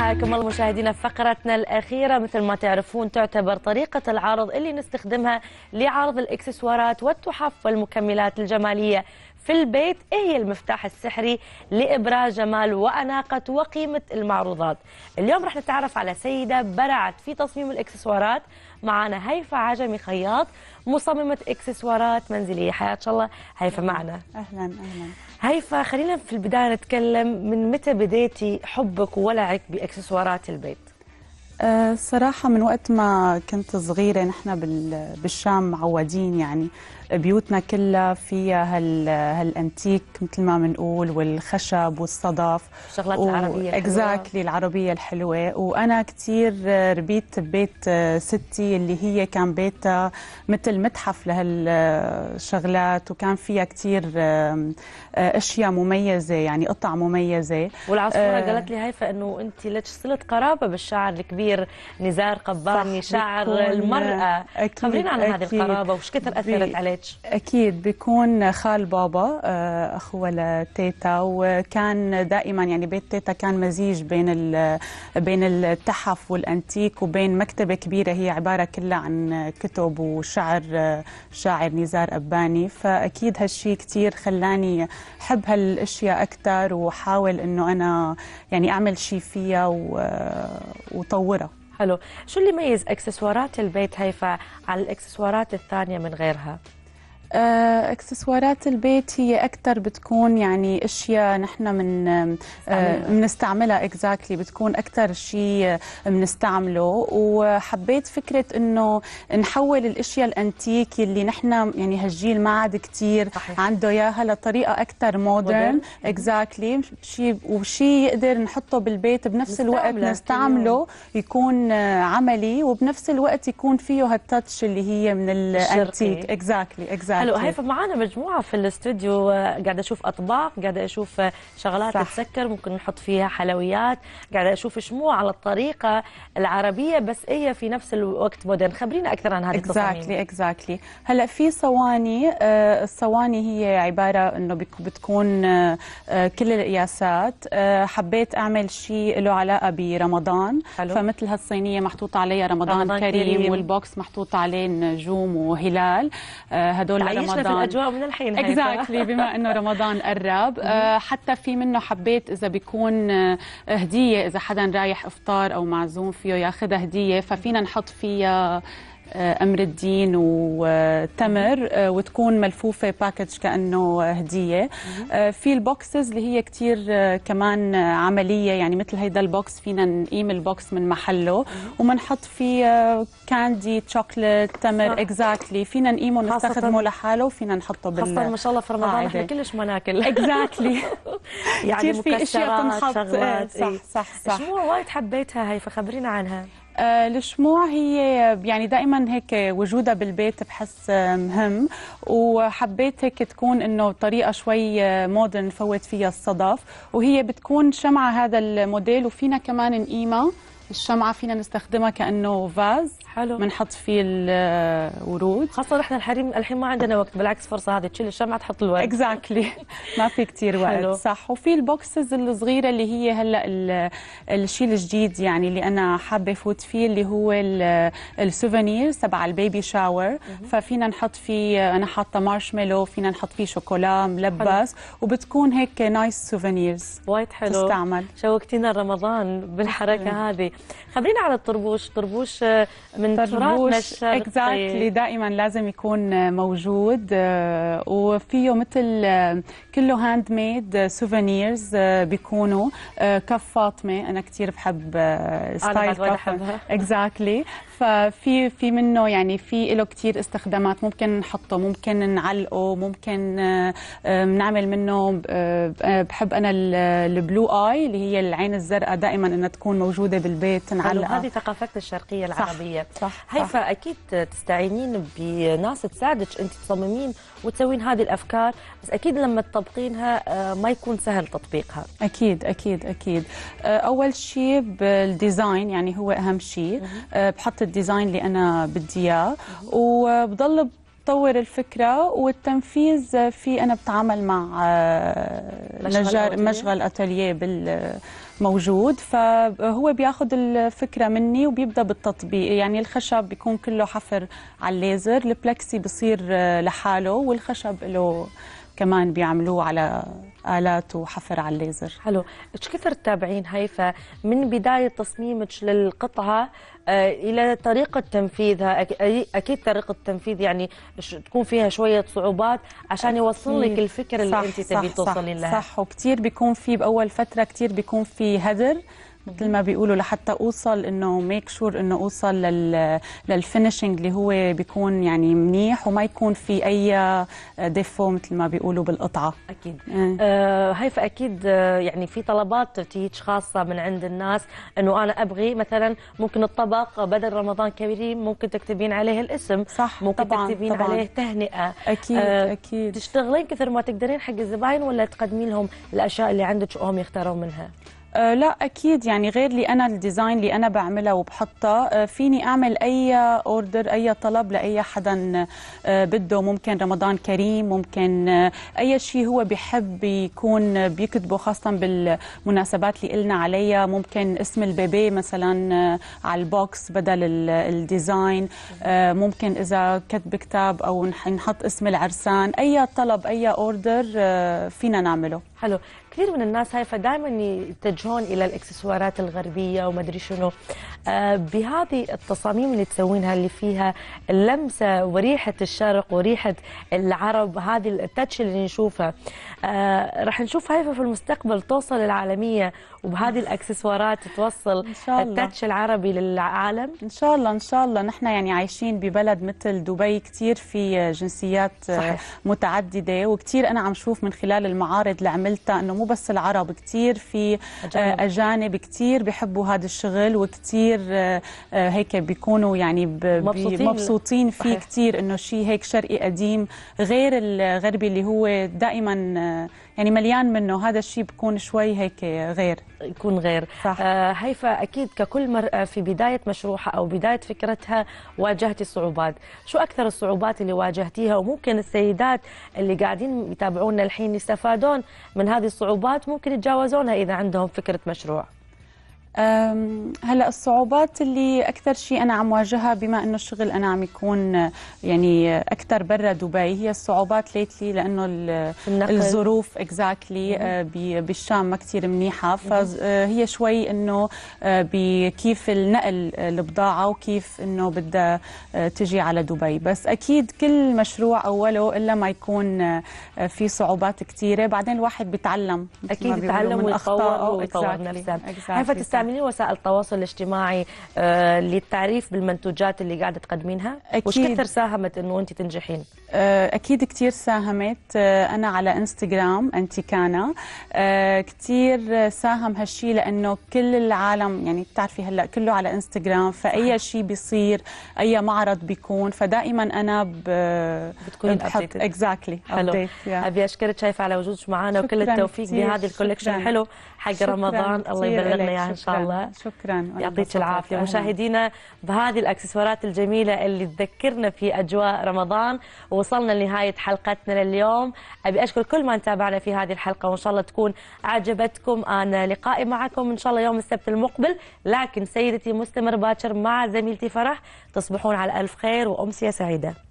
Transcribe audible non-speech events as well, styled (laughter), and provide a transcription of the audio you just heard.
حياكم الله مشاهدينا في فقرتنا الأخيرة مثل ما تعرفون تعتبر طريقة العرض اللي نستخدمها لعرض الإكسسوارات والتحف والمكملات الجمالية في البيت هي المفتاح السحري لإبراز جمال وأناقة وقيمة المعروضات اليوم رح نتعرف على سيدة برعت في تصميم الإكسسوارات معنا هيفا عجمي خياط مصممة إكسسوارات منزلية حياة شاء الله هيفا معنا أهلا أهلا هيفا خلينا في البداية نتكلم من متى بديتي حبك وولعك بإكسسوارات البيت؟ الصراحة أه، من وقت ما كنت صغيرة نحن بالشام معودين يعني بيوتنا كلها فيها هال هالانتيك مثل ما بنقول والخشب والصدف الشغلات و... العربيه اكزاكتلي العربيه الحلوه وانا كثير ربيت ببيت ستي اللي هي كان بيتها مثل متحف لهالشغلات وكان فيها كثير اشياء مميزه يعني قطع مميزه والعصفوره آه قالت لي هيفا انه انت ليش صله قرابه بالشاعر الكبير نزار قباني شاعر المراه آه، خبرينا عن هذه القرابه وش كثر اثرت عليك اكيد بيكون خال بابا آه، اخوه لتيتا وكان دائما يعني بيت تيتا كان مزيج بين بين التحف والانتيك وبين مكتبه كبيره هي عباره كلها عن كتب وشعر شاعر نزار اباني فاكيد هالشيء كثير خلاني حب هالاشياء اكثر وحاول انه انا يعني اعمل شيء فيها وطورها حلو شو اللي يميز اكسسوارات البيت هيفا عن الاكسسوارات الثانيه من غيرها آه، اكسسوارات البيت هي اكثر بتكون يعني اشياء نحن من بنستعملها آه، اكزاكتلي بتكون اكثر شيء بنستعمله وحبيت فكره انه نحول الاشياء الانتيك اللي نحن يعني هالجيل ما عاد كثير عنده اياها لطريقه اكثر مودرن اكزاكتلي شيء وشيء يقدر نحطه بالبيت بنفس الوقت نستعمله يكون آه، عملي وبنفس الوقت يكون فيه هالتاتش اللي هي من الانتيك اكزاكتلي اكزاكتلي حلو هاي معانا مجموعه في الاستوديو قاعده اشوف اطباق قاعده اشوف شغلات صح. ممكن نحط فيها حلويات قاعده اشوف شموع على الطريقه العربيه بس هي إيه في نفس الوقت مودرن خبرينا اكثر عن هذه التصاميم اكزاكتلي اكزاكتلي هلا في صواني الصواني آه، هي عباره انه بتكون آه، كل القياسات آه، حبيت اعمل شيء له علاقه برمضان حلو. فمثل هالصينيه محطوط عليها رمضان, رمضان كريم, كريم والبوكس محطوط عليه نجوم وهلال هدول عايشنا في الاجواء من الحين اكزاكتلي بما انه رمضان قرب آه، حتى في منه حبيت اذا بيكون آه، هديه اذا حدا رايح افطار او معزوم فيه ياخذها هديه ففينا نحط فيها آه، امر الدين وتمر آه، وتكون ملفوفه باكج كانه هديه آه، في البوكسز اللي هي كثير كمان عمليه يعني مثل هيدا البوكس فينا نقيم البوكس من محله ومنحط فيه كاندي تشوكلت تمر اكزاكتلي فينا نقيمه نستخدمه لحاله وفينا نحطه بال خاصه ما شاء الله في رمضان احنا كلش ما ناكل اكزاكتلي (laughs) يعني في اشياء تنحط إيه، إيه. صح صح صح شو وايد حبيتها هي فخبرينا عنها الشموع آه، هي يعني دائما هيك وجودها بالبيت بحس آه، مهم وحبيت هيك تكون انه طريقه شوي مودرن آه، فوت فيها الصدف وهي بتكون شمعه هذا الموديل وفينا كمان نقيمها الشمعة فينا نستخدمها كأنه فاز حلو بنحط فيه الورود خاصة نحن الحريم الحين ما عندنا وقت بالعكس فرصة هذه تشيل الشمعة تحط الورد اكزاكتلي (laughs) ما في كثير وقت حلو. صح وفي البوكسز الصغيرة اللي هي هلا الشيء الجديد يعني اللي أنا حابة فوت فيه اللي هو السوفينير تبع البيبي شاور ففينا نحط فيه أنا حاطة مارشميلو فينا نحط فيه شوكولا ملبس حلو. وبتكون هيك نايس سوفينيرز وايد حلو تستعمل شوقتينا رمضان بالحركة هذه خبرينا على الطربوش طربوش آه، من تراثنا الشرقي اكزاكتلي دائما لازم يكون آه، موجود آه، وفيه مثل كله هاند ميد سوفينيرز بيكونوا كف فاطمه انا كثير بحب ستايل كف اكزاكتلي ففي في منه يعني في له كثير استخدامات ممكن نحطه ممكن نعلقه ممكن آه، نعمل منه آه، آه، بحب انا البلو اي اللي هي العين الزرقاء دائما انها تكون موجوده بالبيت نعلقها هذه ثقافتنا الشرقيه العربيه صح, صح هيفا اكيد تستعينين بناس تساعدك انت تصممين وتسوين هذه الافكار بس اكيد لما تطبقينها ما يكون سهل تطبيقها اكيد اكيد اكيد اول شيء بالديزاين يعني هو اهم شيء بحط الديزاين اللي انا بدي اياه وبضل بطور الفكره والتنفيذ في انا بتعامل مع آه، نجار مشغل بال موجود فهو بياخذ الفكره مني وبيبدا بالتطبيق يعني الخشب بيكون كله حفر على الليزر البلكسي بصير آه، لحاله والخشب له كمان بيعملوه على آلات وحفر على الليزر حلو ايش كثر تتابعين هيفا من بداية تصميمك للقطعة آه، إلى طريقة تنفيذها أكيد طريقة التنفيذ يعني تكون فيها شوية صعوبات عشان يوصل لك الفكرة اللي أنت تبي توصلين لها صح وكثير بيكون في بأول فترة كثير بيكون في هدر مثل ما بيقولوا لحتى اوصل انه ميك شور انه اوصل لل للفينشينج اللي هو بيكون يعني منيح وما يكون في اي آه، ديفو مثل ما بيقولوا بالقطعه اكيد إيه. آه. هيفا اكيد آه، يعني في طلبات تيج خاصه من عند الناس انه انا ابغي مثلا ممكن الطبق بدل رمضان كريم ممكن تكتبين عليه الاسم صح ممكن طبعاً تكتبين طبعاً. عليه تهنئه اكيد آه اكيد تشتغلين كثر ما تقدرين حق الزباين ولا تقدمين لهم الاشياء اللي عندك وهم يختارون منها آه، لا اكيد يعني غير لي انا الديزاين اللي انا بعملها وبحطها آه، فيني اعمل اي اوردر اي طلب لاي حدا آه، بده ممكن رمضان كريم ممكن اي شيء هو بحب يكون بيكتبه خاصه بالمناسبات اللي قلنا عليها ممكن اسم البيبي مثلا على البوكس بدل الديزاين ممكن اذا كتب كتاب او نحط اسم العرسان اي طلب اي اوردر فينا نعمله حلو كثير من الناس هاي دائما يتجهون الى الاكسسوارات الغربيه وما ادري شنو آه، بهذه التصاميم اللي تسوينها اللي فيها اللمسه وريحه الشرق وريحه العرب هذه التاتش اللي نشوفها آه، راح نشوف هايفه في المستقبل توصل العالميه وبهذه الاكسسوارات توصل إن شاء الله. التاتش العربي للعالم ان شاء الله ان شاء الله نحن يعني عايشين ببلد مثل دبي كثير في جنسيات صحيح. متعدده وكثير انا عم شوف من خلال المعارض اللي عملتها انه مو بس العرب كثير في آه، أجانب, أجانب كثير بحبوا هذا الشغل وكثير آه، آه، هيك بيكونوا يعني مبسوطين, مبسوطين فيه كثير انه شيء هيك شرقي قديم غير الغربي اللي هو دائما يعني مليان منه هذا الشيء بكون شوي هيك غير يكون غير صح. آه هيفا اكيد ككل مرأة في بداية مشروعها او بداية فكرتها واجهتي صعوبات شو اكثر الصعوبات اللي واجهتيها وممكن السيدات اللي قاعدين يتابعونا الحين يستفادون من هذه الصعوبات ممكن يتجاوزونها اذا عندهم فكرة مشروع هلا الصعوبات اللي اكثر شيء انا عم واجهها بما انه الشغل انا عم يكون يعني اكثر برا دبي هي الصعوبات ليتلي لانه الظروف اكزاكتلي exactly آه، بالشام ما كثير منيحه فهي آه، شوي انه آه، بكيف النقل البضاعه وكيف انه بدها تجي على دبي بس اكيد كل مشروع اوله الا ما يكون في صعوبات كثيره بعدين الواحد بيتعلم اكيد بيتعلم من اخطائه ويطور نفسه exactly. عاملين وسائل التواصل الاجتماعي آه، للتعريف بالمنتوجات اللي قاعده تقدمينها أكيد. وش كثر ساهمت انه انت تنجحين آه، اكيد كثير ساهمت آه، انا على انستغرام انت كانا كثير ساهم هالشيء لانه كل العالم يعني بتعرفي هلا كله على انستغرام فاي شيء بيصير اي معرض بيكون فدائما انا ب... بتكوني ابديت اكزاكتلي حلو ابي اشكرك شايفه على وجودك معنا وكل التوفيق بهذه الكولكشن حلو حق رمضان الله يبلغنا اياها ان شاء الله شكرا الله شكرا يعطيك العافيه مشاهدينا بهذه الاكسسوارات الجميله اللي تذكرنا في اجواء رمضان وصلنا لنهايه حلقتنا لليوم ابي اشكر كل من تابعنا في هذه الحلقه وان شاء الله تكون عجبتكم انا لقائي معكم ان شاء الله يوم السبت المقبل لكن سيدتي مستمر باكر مع زميلتي فرح تصبحون على الف خير وامسيه سعيده